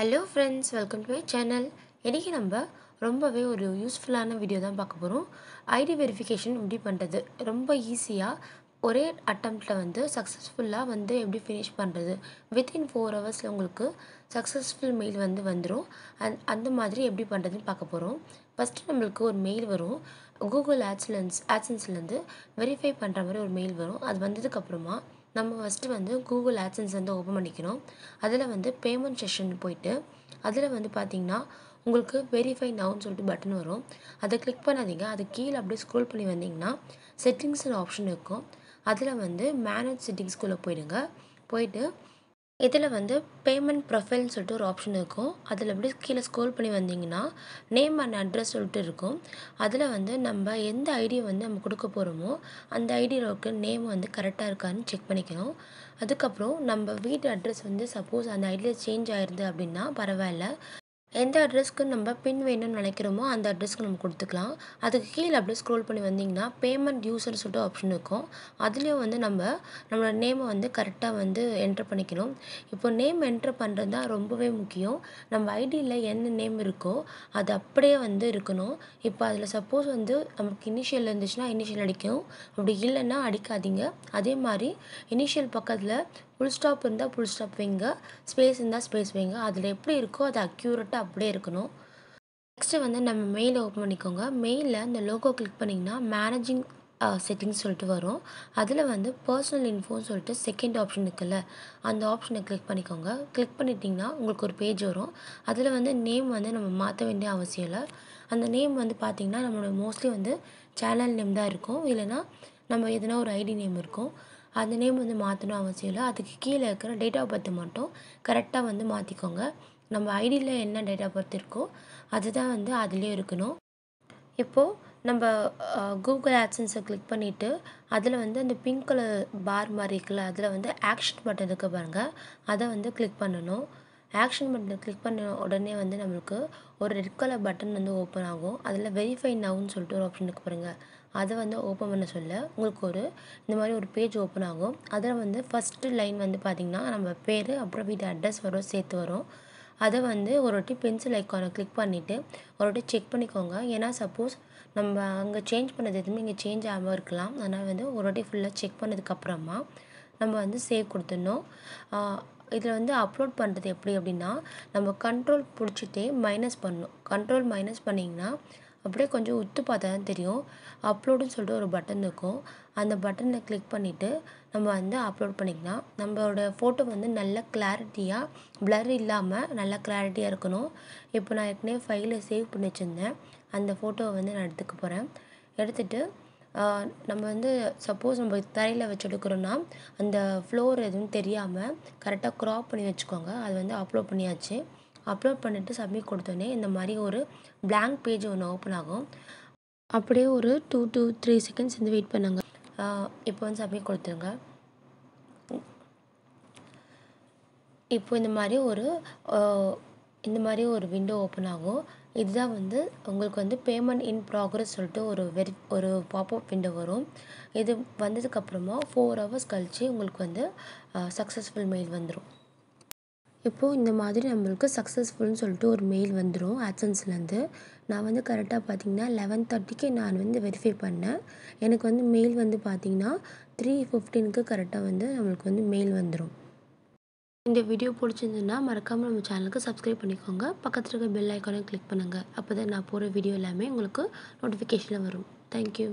hello friends welcome to my channel இன்றைக்கி நம்ம ரொம்பவே ஒரு யூஸ்ஃபுல்லான வீடியோ தான் பார்க்க போகிறோம் ஐடி வெரிஃபிகேஷன் எப்படி பண்ணுறது ரொம்ப ஈஸியாக ஒரே அட்டம்ப்டில் வந்து சக்ஸஸ்ஃபுல்லாக வந்து எப்படி ஃபினிஷ் பண்ணுறது வித்தின் ஃபோர் ஹவர்ஸில் உங்களுக்கு சக்ஸஸ்ஃபுல் மெயில் வந்து வந்துடும் அந் அந்த மாதிரி எப்படி பண்ணுறதுன்னு பார்க்க போகிறோம் ஃபஸ்ட்டு நம்மளுக்கு ஒரு மெயில் வரும் கூகுள் ஆட்ஸ்லன்ஸ் ஆட்ஸன்ஸ்லேருந்து வெரிஃபை பண்ணுற மாதிரி ஒரு மெயில் வரும் அது வந்ததுக்கப்புறமா நம்ம ஃபஸ்ட்டு வந்து கூகுள் ஆட்சன்ஸ் வந்து ஓப்பன் பண்ணிக்கணும் அதில் வந்து பேமெண்ட் செஷன் போயிட்டு அதில் வந்து பார்த்திங்கன்னா உங்களுக்கு வெரிஃபை நவுன்னு சொல்லிட்டு பட்டன் வரும் அதை கிளிக் பண்ணாதீங்க அது கீழே அப்படியே ஸ்க்ரோல் பண்ணி வந்தீங்கன்னா செட்டிங்ஸ்னு ஆப்ஷன் இருக்கும் அதில் வந்து மேனேஜ் செட்டிங்ஸ்குள்ளே போயிடுங்க போயிட்டு இதில் வந்து பேமெண்ட் ப்ரொஃபைல்னு சொல்லிட்டு ஒரு ஆப்ஷன் இருக்கும் அதில் அப்படியே கீழே ஸ்கோல் பண்ணி வந்தீங்கன்னா நேம் அண்ட் அட்ரஸ் சொல்லிட்டு இருக்கும் அதில் வந்து நம்ம எந்த ஐடியை வந்து நம்ம கொடுக்க போகிறோமோ அந்த ஐடியில் இருக்க நேம் வந்து கரெக்டாக இருக்கான்னு செக் பண்ணிக்கணும் அதுக்கப்புறம் நம்ம வீட்டு அட்ரஸ் வந்து சப்போஸ் அந்த ஐடியில் சேஞ்ச் ஆகிருது அப்படின்னா பரவாயில்ல எந்த அட்ரஸ்க்கு நம்ம பின் வேணும்னு நினைக்கிறோமோ அந்த அட்ரஸ்க்கு நம்ம கொடுத்துக்கலாம் அதுக்கு கீழே அப்படியே ஸ்க்ரோல் பண்ணி வந்தீங்கன்னா பேமெண்ட் யூசர்னு சொல்லிட்டு ஆப்ஷன் இருக்கும் அதுலேயும் வந்து நம்ம நம்மளோட நேமை வந்து கரெக்டாக வந்து என்ட்ரு பண்ணிக்கணும் இப்போ நேம் என்ட்ரு பண்ணுறது தான் ரொம்பவே முக்கியம் நம்ம ஐடியில் என்ன நேம் இருக்கோ அது அப்படியே வந்து இருக்கணும் இப்போ அதில் சப்போஸ் வந்து நமக்கு இனிஷியல் இருந்துச்சுன்னா இனிஷியல் அடிக்கும் அப்படி இல்லைன்னா அடிக்காதீங்க அதே மாதிரி இனிஷியல் பக்கத்தில் ஃபுல் ஸ்டாப் இருந்தால் ஃபுல் ஸ்டாப் வைங்க ஸ்பேஸ் இருந்தால் ஸ்பேஸ் வைங்க அதில் எப்படி இருக்கோ அதை அக்யூரேட்டாக ப்ரிண்ட் அப்படியே இருக்கணும் நெக்ஸ்ட்டு வந்து நம்ம மெயில் ஓப்பன் பண்ணிக்கோங்க மெயிலில் அந்த லோகோ கிளிக் பண்ணிங்கன்னா மேனேஜிங் செட்டிங்ஸ் சொல்லிட்டு வரும் அதில் வந்து பர்சனல் இன்ஃபோன்னு சொல்லிட்டு செகண்ட் ஆப்ஷன் இருக்குல்ல அந்த ஆப்ஷனை கிளிக் பண்ணிக்கோங்க கிளிக் பண்ணிட்டிங்கன்னா உங்களுக்கு ஒரு பேஜ் வரும் அதில் வந்து நேம் வந்து நம்ம மாற்ற வேண்டிய அவசியம் இல்லை அந்த நேம் வந்து பார்த்திங்கன்னா நம்மளோட மோஸ்ட்லி வந்து சேனல் நேம் தான் இருக்கும் இல்லைனா நம்ம எதனா ஒரு ஐடி நேம் இருக்கும் அந்த நேம் வந்து மாற்றணும் அவசியம் இல்லை அதுக்கு கீழே இருக்கிற டேட் ஆஃப் பர்த் மட்டும் கரெக்டாக வந்து மாற்றிக்கோங்க நம்ம ஐடியில் என்ன டேட் ஆஃப் பர்த் இருக்கோ அதுதான் வந்து அதுலேயும் இருக்கணும் இப்போது நம்ம கூகுள் ஆட்ஸன்ஸை கிளிக் பண்ணிவிட்டு அதில் வந்து அந்த பிங்க் கலர் பார் மாதிரி இருக்குல்ல அதில் வந்து ஆக்ஷன் பட்டன் இருக்க பாருங்கள் அதை வந்து கிளிக் பண்ணணும் ஆக்ஷன் பட்டன் கிளிக் பண்ண உடனே வந்து நம்மளுக்கு ஒரு ரெட் கலர் பட்டன் வந்து ஓப்பன் ஆகும் அதில் வெரிஃபை நவுன்னு சொல்லிட்டு ஒரு ஆப்ஷன் இருக்க பாருங்கள் அதை வந்து ஓப்பன் பண்ண சொல்ல உங்களுக்கு ஒரு இந்த மாதிரி ஒரு பேஜ் ஓப்பன் ஆகும் அதில் வந்து ஃபஸ்ட்டு லைன் வந்து பார்த்திங்கன்னா நம்ம பேர் அப்புறம் வீட்டு அட்ரஸ் வரும் சேர்த்து வரும் அதை வந்து ஒரு வாட்டி பென்சில் ஐக்கானை கிளிக் பண்ணிவிட்டு ஒரு வாட்டி செக் பண்ணிக்கோங்க ஏன்னா சப்போஸ் நம்ம அங்கே சேஞ்ச் பண்ணது எதுவுமே இங்கே சேஞ்ச் ஆகாமல் இருக்கலாம் அதனால் வந்து ஒரு வாட்டி ஃபுல்லாக செக் பண்ணதுக்கப்புறமா நம்ம வந்து சேவ் கொடுத்துடணும் இதில் வந்து அப்லோட் பண்ணுறது எப்படி அப்படின்னா நம்ம கண்ட்ரோல் பிடிச்சிட்டே மைனஸ் பண்ணணும் கண்ட்ரோல் மைனஸ் பண்ணிங்கன்னா அப்படியே கொஞ்சம் உத்து பார்த்தா தான் தெரியும் அப்லோடுன்னு சொல்லிட்டு ஒரு பட்டன் இருக்கும் அந்த பட்டனை கிளிக் பண்ணிவிட்டு நம்ம வந்து அப்லோட் பண்ணிக்கலாம் நம்மளோட ஃபோட்டோ வந்து நல்ல கிளாரிட்டியாக ப்ளர் இல்லாமல் நல்லா கிளாரிட்டியாக இருக்கணும் இப்போ நான் ஏற்கனவே ஃபைலை சேவ் பண்ணி வச்சுருந்தேன் அந்த ஃபோட்டோவை வந்து நான் எடுத்துக்க போகிறேன் எடுத்துகிட்டு நம்ம வந்து சப்போஸ் நம்ம தரையில் வச்சு எடுக்கிறோன்னா அந்த ஃப்ளோர் எதுவும் தெரியாமல் கரெக்டாக க்ராப் பண்ணி வச்சுக்கோங்க அது வந்து அப்லோட் பண்ணியாச்சு அப்லோட் பண்ணிவிட்டு சப்மிட் கொடுத்தோன்னே இந்த மாதிரி ஒரு பிளாங்க் பேஜ் ஒன்று ஓப்பன் ஆகும் அப்படியே ஒரு டூ டூ த்ரீ செகண்ட்ஸ் வந்து வெயிட் பண்ணுங்கள் இப்போ வந்து சப்மிட் கொடுத்துருங்க இப்போ இந்த மாதிரி ஒரு இந்த மாதிரி ஒரு விண்டோ ஓப்பன் ஆகும் இதுதான் வந்து உங்களுக்கு வந்து பேமெண்ட் இன் ப்ராக்ரஸ் சொல்லிட்டு ஒரு வெரி ஒரு பாப்அப் விண்டோ வரும் இது வந்ததுக்கப்புறமா ஃபோர் ஹவர்ஸ் கழித்து உங்களுக்கு வந்து சக்ஸஸ்ஃபுல் மெயில் வந்துடும் இப்போது இந்த மாதிரி நம்மளுக்கு சக்ஸஸ்ஃபுல்னு சொல்லிட்டு ஒரு மெயில் வந்துடும் ஆட்சன்ஸ்லேருந்து நான் வந்து கரெக்டாக பார்த்தீங்கன்னா லெவன் தேர்ட்டிக்கு நான் வந்து வெரிஃபை பண்ணேன் எனக்கு வந்து மெயில் வந்து பார்த்திங்கன்னா த்ரீ ஃபிஃப்டீனுக்கு கரெக்டாக வந்து நம்மளுக்கு வந்து மெயில் வந்துடும் இந்த வீடியோ பிடிச்சிருந்துன்னா மறக்காமல் நம்ம சேனலுக்கு சப்ஸ்கிரைப் பண்ணிக்கோங்க பக்கத்தில் இருக்க பெல் ஐக்கானை கிளிக் பண்ணுங்கள் அப்போ தான் நான் போகிற வீடியோ எல்லாமே உங்களுக்கு நோட்டிஃபிகேஷனில் வரும் தேங்க்யூ